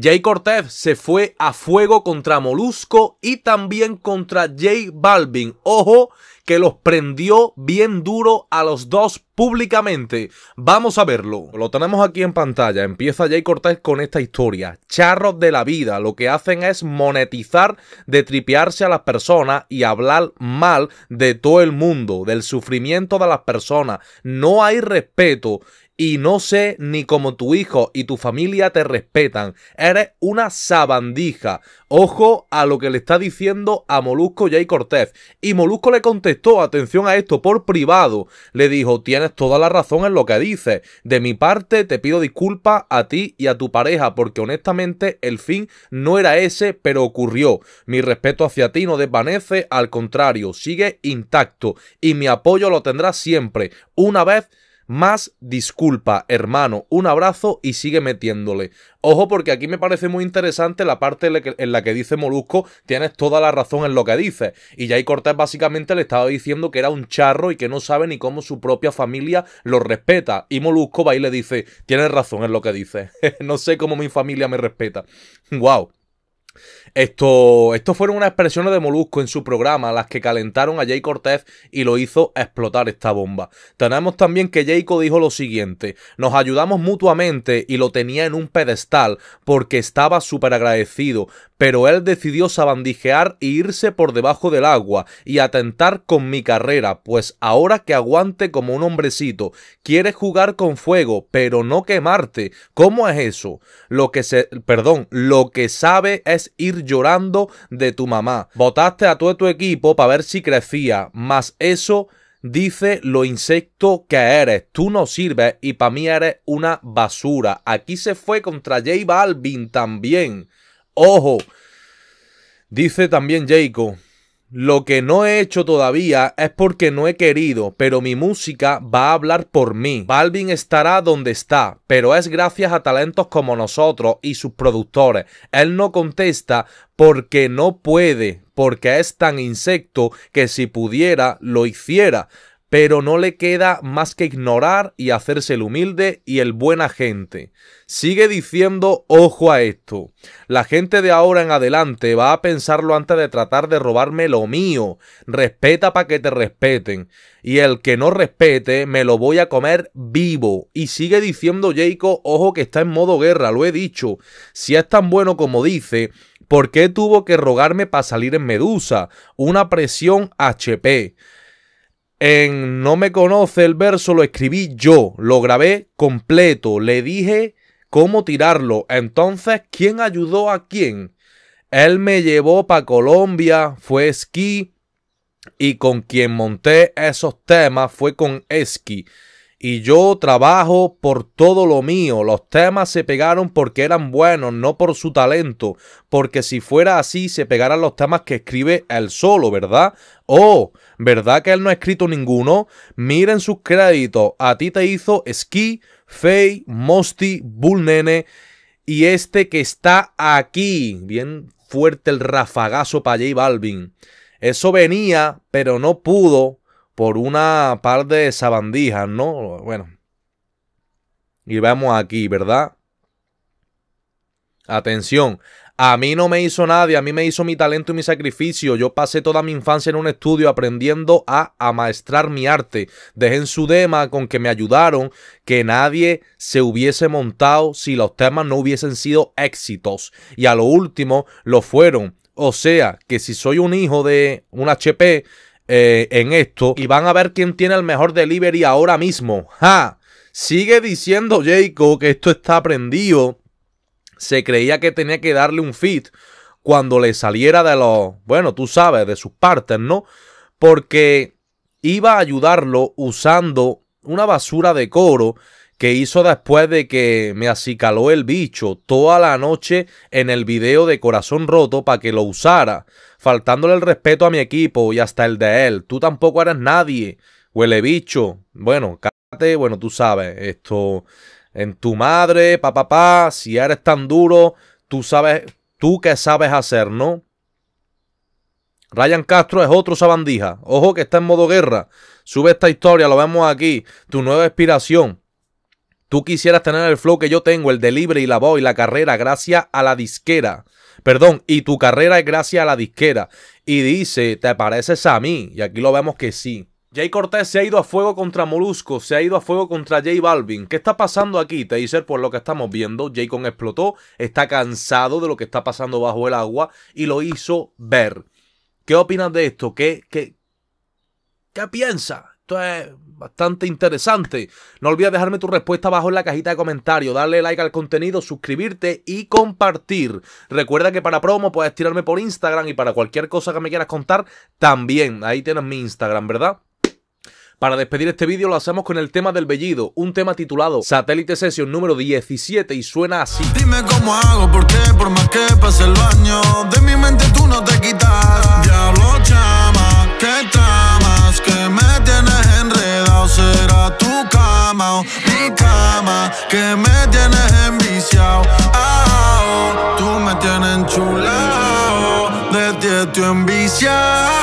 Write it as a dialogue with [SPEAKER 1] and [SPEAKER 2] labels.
[SPEAKER 1] Jay Cortez se fue a fuego contra Molusco y también contra Jay Balvin. Ojo que los prendió bien duro a los dos públicamente. Vamos a verlo. Lo tenemos aquí en pantalla. Empieza Jay Cortez con esta historia. Charros de la vida. Lo que hacen es monetizar, de tripearse a las personas y hablar mal de todo el mundo, del sufrimiento de las personas. No hay respeto y no sé ni cómo tu hijo y tu familia te respetan. Eres una sabandija. Ojo a lo que le está diciendo a Molusco Jay Cortez. Y Molusco le contestó, atención a esto, por privado. Le dijo, tienes toda la razón en lo que dices. De mi parte te pido disculpas a ti y a tu pareja porque honestamente el fin no era ese, pero ocurrió. Mi respeto hacia ti no desvanece, al contrario, sigue intacto y mi apoyo lo tendrás siempre. Una vez más disculpa, hermano. Un abrazo y sigue metiéndole. Ojo porque aquí me parece muy interesante la parte en la que dice Molusco, tienes toda la razón en lo que dice Y Jay Cortés básicamente le estaba diciendo que era un charro y que no sabe ni cómo su propia familia lo respeta. Y Molusco va y le dice, tienes razón en lo que dice. no sé cómo mi familia me respeta. ¡Wow! Esto, fueron unas expresiones de Molusco en su programa, las que calentaron a Jay Cortez y lo hizo explotar esta bomba. Tenemos también que Jayco dijo lo siguiente: Nos ayudamos mutuamente y lo tenía en un pedestal porque estaba súper agradecido, pero él decidió sabandijear e irse por debajo del agua y atentar con mi carrera, pues ahora que aguante como un hombrecito, quieres jugar con fuego, pero no quemarte. ¿Cómo es eso? Lo que se, perdón, lo que sabe es ir llorando de tu mamá. Votaste a todo tu equipo para ver si crecía, más eso dice lo insecto que eres. Tú no sirves y para mí eres una basura. Aquí se fue contra J Balvin también. Ojo. Dice también Jacob. Lo que no he hecho todavía es porque no he querido, pero mi música va a hablar por mí. Balvin estará donde está, pero es gracias a talentos como nosotros y sus productores. Él no contesta porque no puede, porque es tan insecto que si pudiera lo hiciera pero no le queda más que ignorar y hacerse el humilde y el buena gente. Sigue diciendo ojo a esto. La gente de ahora en adelante va a pensarlo antes de tratar de robarme lo mío. Respeta para que te respeten. Y el que no respete me lo voy a comer vivo. Y sigue diciendo Jacob, ojo que está en modo guerra, lo he dicho. Si es tan bueno como dice, ¿por qué tuvo que rogarme para salir en Medusa? Una presión HP. En No me conoce el verso lo escribí yo, lo grabé completo, le dije cómo tirarlo. Entonces, ¿quién ayudó a quién? Él me llevó para Colombia, fue esquí y con quien monté esos temas fue con Esqui y yo trabajo por todo lo mío. Los temas se pegaron porque eran buenos, no por su talento, porque si fuera así se pegaran los temas que escribe él solo, ¿verdad? Oh, ¿verdad que él no ha escrito ninguno? Miren sus créditos. A ti te hizo Ski, Faye, Mosty, Bull Nene y este que está aquí. Bien fuerte el rafagazo para J Balvin. Eso venía, pero no pudo por una par de sabandijas, ¿no? Bueno. Y vamos aquí, ¿verdad? Atención, a mí no me hizo nadie, a mí me hizo mi talento y mi sacrificio. Yo pasé toda mi infancia en un estudio aprendiendo a amaestrar mi arte. Dejen su dema con que me ayudaron, que nadie se hubiese montado si los temas no hubiesen sido éxitos. Y a lo último, lo fueron. O sea, que si soy un hijo de un HP, eh, en esto y van a ver quién tiene el mejor delivery ahora mismo. Sigue diciendo Jaco que esto está aprendido. Se creía que tenía que darle un fit cuando le saliera de los, bueno, tú sabes, de sus partes, ¿no? Porque iba a ayudarlo usando una basura de coro que hizo después de que me acicaló el bicho toda la noche en el video de corazón roto para que lo usara, faltándole el respeto a mi equipo y hasta el de él. Tú tampoco eres nadie, huele bicho. Bueno, cállate, bueno, tú sabes, esto en tu madre, papá, papá, si eres tan duro, tú sabes, tú qué sabes hacer, ¿no? Ryan Castro es otro sabandija. Ojo que está en modo guerra. Sube esta historia, lo vemos aquí. Tu nueva inspiración. Tú quisieras tener el flow que yo tengo, el delivery y la voz y la carrera gracias a la disquera. Perdón, y tu carrera es gracias a la disquera. Y dice, te pareces a mí. Y aquí lo vemos que sí. Jay Cortés se ha ido a fuego contra Molusco, se ha ido a fuego contra Jay Balvin. ¿Qué está pasando aquí, Te dice Por lo que estamos viendo, Jay con explotó, está cansado de lo que está pasando bajo el agua y lo hizo ver. ¿Qué opinas de esto? ¿Qué, qué, qué piensas? es bastante interesante. No olvides dejarme tu respuesta abajo en la cajita de comentarios, darle like al contenido, suscribirte y compartir. Recuerda que para promo puedes tirarme por Instagram y para cualquier cosa que me quieras contar, también. Ahí tienes mi Instagram, ¿verdad? Para despedir este vídeo lo hacemos con el tema del bellido un tema titulado Satélite sesión número 17 y suena así.
[SPEAKER 2] Dime cómo hago, por qué, por más que pase el baño, de mi mente tú no te quitas. Diablo chama, qué que me tienes enredado será tu cama o mi cama que me tienes enviciado. Ah, oh, tú me tienes enchulado, de ti estoy enviciado.